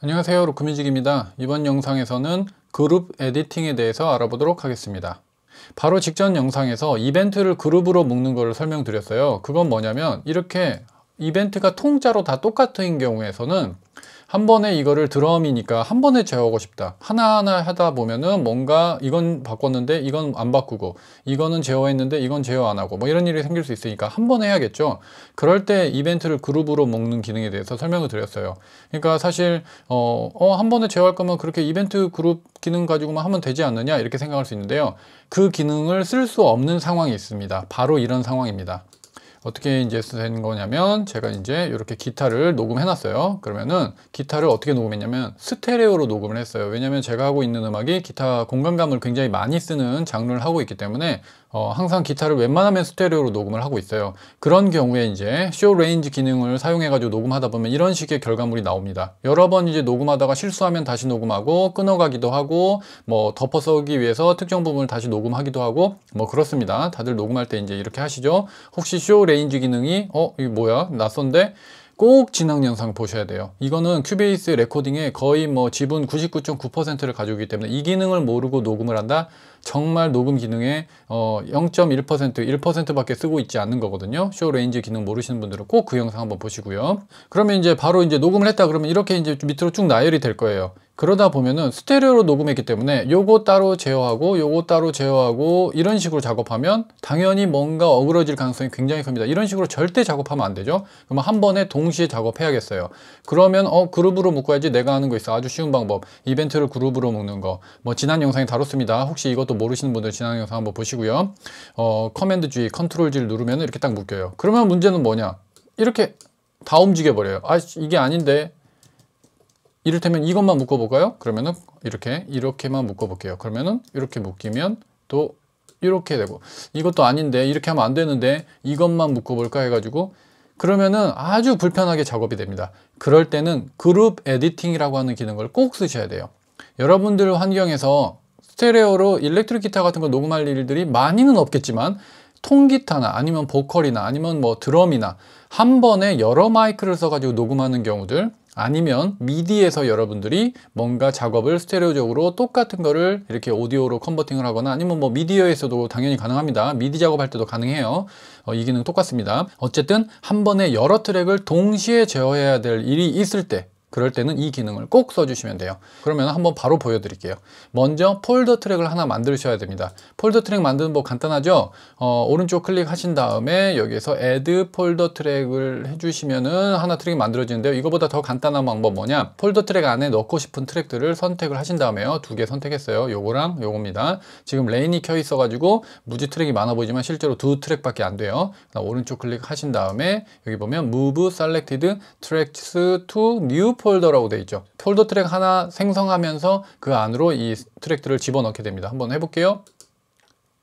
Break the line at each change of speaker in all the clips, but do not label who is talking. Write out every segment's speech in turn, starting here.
안녕하세요 루크뮤직입니다 이번 영상에서는 그룹 에디팅에 대해서 알아보도록 하겠습니다 바로 직전 영상에서 이벤트를 그룹으로 묶는 것을 설명드렸어요 그건 뭐냐면 이렇게 이벤트가 통짜로 다 똑같은 경우에서는 한 번에 이거를 드럼이니까 한 번에 재어하고 싶다. 하나하나 하다 보면은 뭔가 이건 바꿨는데 이건 안 바꾸고 이거는 제어했는데 이건 제어 안 하고 뭐 이런 일이 생길 수 있으니까 한번 해야겠죠. 그럴 때 이벤트를 그룹으로 먹는 기능에 대해서 설명을 드렸어요. 그러니까 사실 어, 어, 한 번에 제어할 거면 그렇게 이벤트 그룹 기능 가지고만 하면 되지 않느냐 이렇게 생각할 수 있는데요. 그 기능을 쓸 수 없는 상황이 있습니다. 바로 이런 상황입니다. 어떻게 이제 된 거냐면 제가 이제 이렇게 기타를 녹음해 놨어요 그러면은 기타를 어떻게 녹음했냐면 스테레오로 녹음을 했어요 왜냐면 제가 하고 있는 음악이 기타 공간감을 굉장히 많이 쓰는 장르를 하고 있기 때문에 어, 항상 기타를 웬만하면 스테레오로 녹음을 하고 있어요. 그런 경우에 이제 쇼 레인지 기능을 사용해가지고 녹음하다 보면 이런 식의 결과물이 나옵니다. 여러 번 이제 녹음하다가 실수하면 다시 녹음하고 끊어가기도 하고 뭐 덮어 써기 위해서 특정 부분을 다시 녹음하기도 하고 뭐 그렇습니다. 다들 녹음할 때 이제 이렇게 하시죠. 혹시 쇼 레인지 기능이 어이거 뭐야 낯선데 꼭 진학 영상 보셔야 돼요. 이거는 큐베이스 레코딩에 거의 뭐 지분 99.9%를 가지고 있기 때문에 이 기능을 모르고 녹음을 한다? 정말 녹음 기능에 어0.1% 1%밖에 쓰고 있지 않는 거거든요 쇼 레인지 기능 모르시는 분들은 꼭 그 영상 한번 보시고요 그러면 이제 바로 이제 녹음을 했다 그러면 이렇게 이제 밑으로 쭉 나열이 될 거예요 그러다 보면은 스테레오로 녹음했기 때문에 요거 따로 제어하고 요거 따로 제어하고 이런 식으로 작업하면 당연히 뭔가 어그러질 가능성이 굉장히 큽니다 이런 식으로 절대 작업하면 안 되죠 그러면 한 번에 동시에 작업해야겠어요 그러면 어 그룹으로 묶어야지 내가 하는 거 있어 아주 쉬운 방법 이벤트를 그룹으로 묶는 거뭐 지난 영상에 다뤘습니다 혹시 이것 것도 모르시는 분들 지난 영상 한번 보시고요. 어, 커맨드 G, 컨트롤 G를 누르면 이렇게 딱 묶여요. 그러면 문제는 뭐냐? 이렇게 다 움직여 버려요. 아, 이게 아닌데. 이를테면 이것만 묶어 볼까요? 그러면은 이렇게 이렇게만 묶어 볼게요. 그러면은 이렇게 묶이면 또 이렇게 되고 이것도 아닌데 이렇게 하면 안 되는데 이것만 묶어볼까 해가지고 그러면은 아주 불편하게 작업이 됩니다 그럴 때는 그룹 에디팅이라고 하는 기능을 꼭 쓰셔야 돼요 여러분들 환경에서 스테레오로 일렉트릭 기타 같은 걸 녹음할 일들이 많이는 없겠지만 통기타나 아니면 보컬이나 아니면 뭐 드럼이나 한 번에 여러 마이크를 써가지고 녹음하는 경우들 아니면 미디에서 여러분들이 뭔가 작업을 스테레오적으로 똑같은 거를 이렇게 오디오로 컨버팅을 하거나 아니면 뭐 미디어에서도 당연히 가능합니다. 미디 작업할 때도 가능해요. 어, 이 기능 똑같습니다. 어쨌든 한 번에 여러 트랙을 동시에 제어해야 될 일이 있을 때 그럴 때는 이 기능을 꼭 써주시면 돼요 그러면 한번 바로 보여드릴게요 먼저 폴더 트랙을 하나 만드셔야 됩니다 폴더 트랙 만드는 법 간단하죠 어, 오른쪽 클릭하신 다음에 여기에서 add 폴더 트랙을 해주시면은 하나 트랙이 만들어지는데요 이거보다 더 간단한 방법 뭐냐 폴더 트랙 안에 넣고 싶은 트랙들을 선택을 하신 다음에요 두 개 선택했어요 요거랑 요겁니다 지금 레인이 켜 있어 가지고 무지 트랙이 많아 보이지만 실제로 두 트랙밖에 안 돼요 오른쪽 클릭하신 다음에 여기 보면 move selected tracks to new 폴더라고 돼 있죠. 폴더 트랙 하나 생성하면서 그 안으로 이 트랙들을 집어넣게 됩니다. 한번 해볼게요.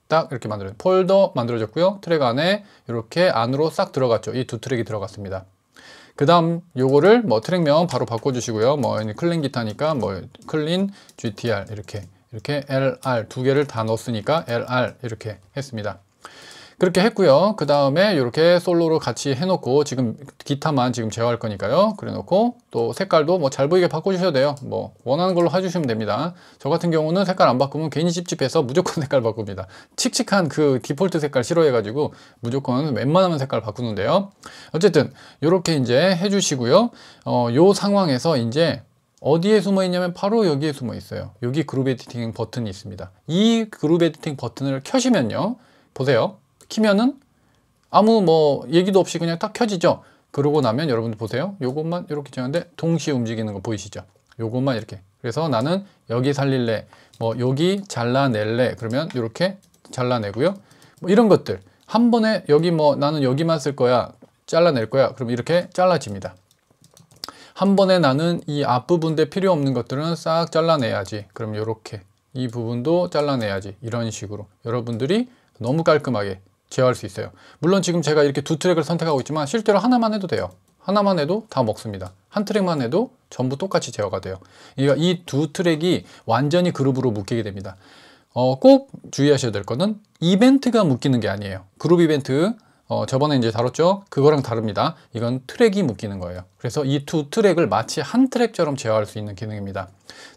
딱 이렇게 만들어 폴더 만들어졌고요. 트랙 안에 이렇게 안으로 싹 들어갔죠. 이 두 트랙이 들어갔습니다. 그 다음 요거를 뭐 트랙명 바로 바꿔주시고요. 뭐 클린 기타니까 뭐 클린 GTR 이렇게 이렇게 LR 두 개를 다 넣었으니까 LR 이렇게 했습니다. 그렇게 했고요. 그 다음에 이렇게 솔로로 같이 해놓고 지금 기타만 지금 제어할 거니까요. 그래놓고 또 색깔도 뭐 잘 보이게 바꿔주셔도 돼요. 뭐 원하는 걸로 해주시면 됩니다. 저 같은 경우는 색깔 안 바꾸면 괜히 찝찝해서 무조건 색깔 바꿉니다. 칙칙한 그 디폴트 색깔 싫어해가지고 무조건 웬만하면 색깔 바꾸는데요. 어쨌든 이렇게 이제 해주시고요. 어, 요 상황에서 이제 어디에 숨어 있냐면 바로 여기에 숨어 있어요 여기 그룹 에디팅 버튼이 있습니다 이 그룹 에디팅 버튼을 켜시면요 보세요 키면은 아무 뭐 얘기도 없이 그냥 딱 켜지죠 그러고 나면 여러분들 보세요 요것만 이렇게 되는데 동시에 움직이는 거 보이시죠 요것만 이렇게 그래서 나는 여기 살릴래 뭐 여기 잘라낼래 그러면 이렇게 잘라내고요 뭐 이런 것들 한 번에 여기 뭐 나는 여기만 쓸 거야 잘라낼 거야 그럼 이렇게 잘라집니다 한 번에 나는 이 앞부분에 필요 없는 것들은 싹 잘라내야지 그럼 이렇게 이 부분도 잘라내야지 이런 식으로 여러분들이 너무 깔끔하게 제어할 수 있어요 물론 지금 제가 이렇게 두 트랙을 선택하고 있지만 실제로 하나만 해도 돼요 하나만 해도 다 먹습니다 한 트랙만 해도 전부 똑같이 제어가 돼요 그러니까 이두 트랙이 완전히 그룹으로 묶이게 됩니다 어, 꼭 주의하셔야 될 것은 이벤트가 묶이는 게 아니에요 그룹 이벤트 어, 저번에 이제 다뤘죠? 그거랑 다릅니다. 이건 트랙이 묶이는 거예요. 그래서 이 두 트랙을 마치 한 트랙처럼 제어할 수 있는 기능입니다.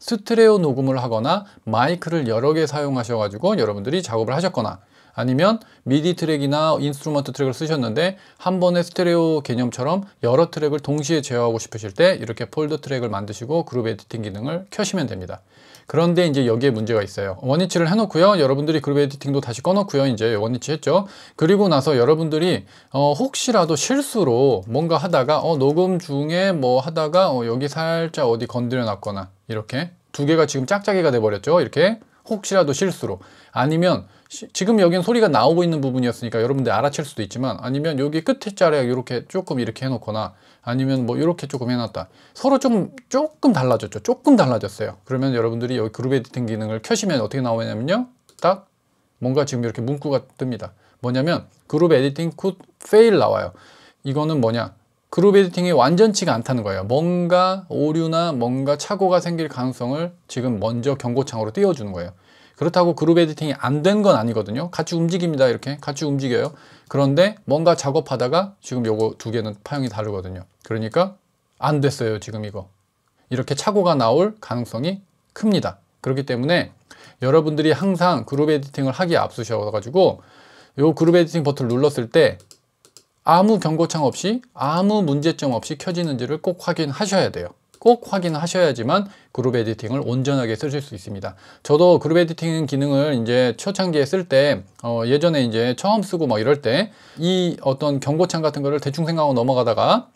스트레오 녹음을 하거나 마이크를 여러 개 사용하셔가지고 여러분들이 작업을 하셨거나 아니면 미디 트랙이나 인스트루먼트 트랙을 쓰셨는데 한번에 스테레오 개념처럼 여러 트랙을 동시에 제어하고 싶으실 때 이렇게 폴더 트랙을 만드시고 그룹 에디팅 기능을 켜시면 됩니다. 그런데 이제 여기에 문제가 있어요. 원위치를 해놓고요. 여러분들이 그룹 에디팅도 다시 꺼놓고요. 이제 원위치 했죠. 그리고 나서 여러분들이 어, 혹시라도 실수로 뭔가 하다가 어, 녹음 중에 뭐 하다가 어, 여기 살짝 어디 건드려 놨거나 이렇게 두 개가 지금 짝짝이가 돼버렸죠. 이렇게 혹시라도 실수로 아니면 시, 지금 여긴 소리가 나오고 있는 부분이었으니까 여러분들 알아챌 수도 있지만 아니면 여기 끝에 자리에 이렇게 조금 이렇게 해놓거나 아니면 뭐 이렇게 조금 해놨다 서로 좀 조금 달라졌죠 조금 달라졌어요 그러면 여러분들이 여기 그룹 에디팅 기능을 켜시면 어떻게 나오냐면요 딱 뭔가 지금 이렇게 문구가 뜹니다 뭐냐면 그룹 에디팅 굿 페일 나와요 이거는 뭐냐 그룹 에디팅이 완전치가 않다는 거예요 뭔가 오류나 뭔가 착오가 생길 가능성을 지금 먼저 경고창으로 띄워주는 거예요 그렇다고 그룹 에디팅이 안 된 건 아니거든요. 같이 움직입니다. 이렇게 같이 움직여요. 그런데 뭔가 작업하다가 지금 요거 두 개는 파형이 다르거든요. 그러니까 안 됐어요. 지금 이거. 이렇게 착오가 나올 가능성이 큽니다. 그렇기 때문에 여러분들이 항상 그룹 에디팅을 하기에 앞서셔가지고 요 그룹 에디팅 버튼을 눌렀을 때 아무 경고창 없이 아무 문제점 없이 켜지는지를 꼭 확인하셔야 돼요. 꼭 확인하셔야지만 그룹 에디팅을 온전하게 쓰실 수 있습니다. 저도 그룹 에디팅 기능을 이제 초창기에 쓸때 어 예전에 이제 처음 쓰고 막 뭐 이럴 때 이 어떤 경고창 같은 거를 대충 생각하고 넘어가다가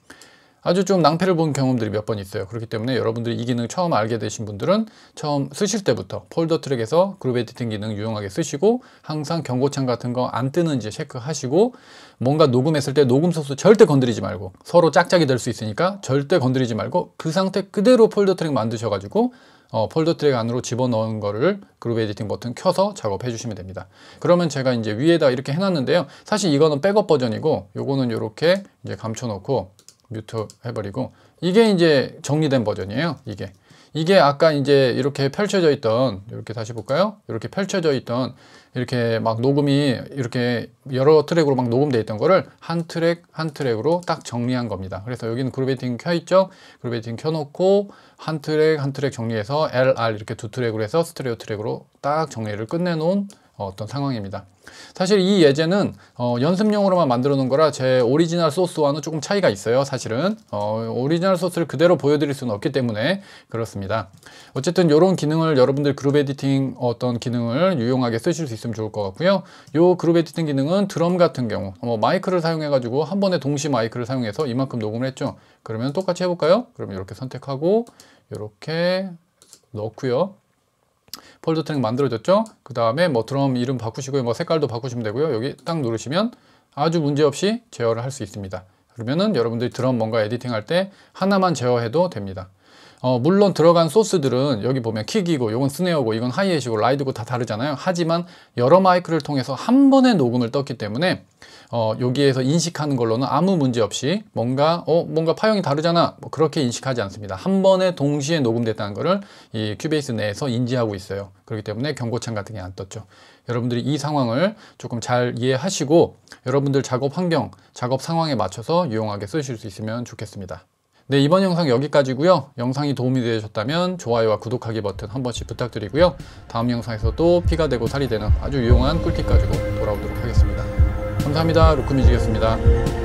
아주 좀 낭패를 본 경험들이 몇 번 있어요. 그렇기 때문에 여러분들이 이 기능 처음 알게 되신 분들은 처음 쓰실 때부터 폴더 트랙에서 그룹 에디팅 기능 유용하게 쓰시고 항상 경고창 같은 거 안 뜨는지 체크하시고 뭔가 녹음했을 때 녹음 소스 절대 건드리지 말고 서로 짝짝이 될 수 있으니까 절대 건드리지 말고 그 상태 그대로 폴더 트랙 만드셔가지고 어, 폴더 트랙 안으로 집어넣은 거를 그룹 에디팅 버튼 켜서 작업해 주시면 됩니다. 그러면 제가 이제 위에다 이렇게 해놨는데요. 사실 이거는 백업 버전이고 요거는 이렇게 이제 감춰놓고 뮤트 해버리고 이게 이제 정리된 버전이에요. 이게 이게 아까 이제 이렇게 펼쳐져 있던 이렇게 다시 볼까요? 이렇게 펼쳐져 있던 이렇게 막 녹음이 이렇게 여러 트랙으로 막 녹음돼 있던 거를 한 트랙 한 트랙으로 딱 정리한 겁니다. 그래서 여기는 그루베이팅 켜 있죠? 그루베이팅 켜놓고 한 트랙 한 트랙 정리해서 LR 이렇게 두 트랙으로 해서 스트레오 트랙으로 딱 정리를 끝내놓은 어, 어떤 상황입니다. 사실 이 예제는 어, 연습용으로만 만들어 놓은 거라 제 오리지널 소스와는 조금 차이가 있어요. 사실은 어, 오리지널 소스를 그대로 보여드릴 수는 없기 때문에 그렇습니다. 어쨌든 이런 기능을 여러분들 그룹 에디팅 어떤 기능을 유용하게 쓰실 수 있으면 좋을 것 같고요. 이 그룹 에디팅 기능은 드럼 같은 경우 어, 마이크를 사용해 가지고 한 번에 동시 마이크를 사용해서 이만큼 녹음을 했죠. 그러면 똑같이 해볼까요? 그러면 이렇게 선택하고 이렇게 넣고요. 폴더 트랙 만들어졌죠? 그 다음에 뭐 드럼 이름 바꾸시고요. 뭐 색깔도 바꾸시면 되고요. 여기 딱 누르시면 아주 문제없이 제어를 할 수 있습니다. 그러면은 여러분들이 드럼 뭔가 에디팅 할 때 하나만 제어해도 됩니다. 어, 물론 들어간 소스들은 여기 보면 킥이고 이건 스네어고 이건 하이햇이고 라이드고 다 다르잖아요 하지만 여러 마이크를 통해서 한 번에 녹음을 떴기 때문에 어, 여기에서 인식하는 걸로는 아무 문제 없이 뭔가 어 뭔가 파형이 다르잖아 뭐 그렇게 인식하지 않습니다 한 번에 동시에 녹음됐다는 것을 이 큐베이스 내에서 인지하고 있어요 그렇기 때문에 경고창 같은 게 안 떴죠 여러분들이 이 상황을 조금 잘 이해하시고 여러분들 작업 환경 작업 상황에 맞춰서 유용하게 쓰실 수 있으면 좋겠습니다 네, 이번 영상 여기까지고요. 영상이 도움이 되셨다면 좋아요와 구독하기 버튼 한 번씩 부탁드리고요. 다음 영상에서 또 피가 되고 살이 되는 아주 유용한 꿀팁 가지고 돌아오도록 하겠습니다. 감사합니다. 루크뮤직이었습니다.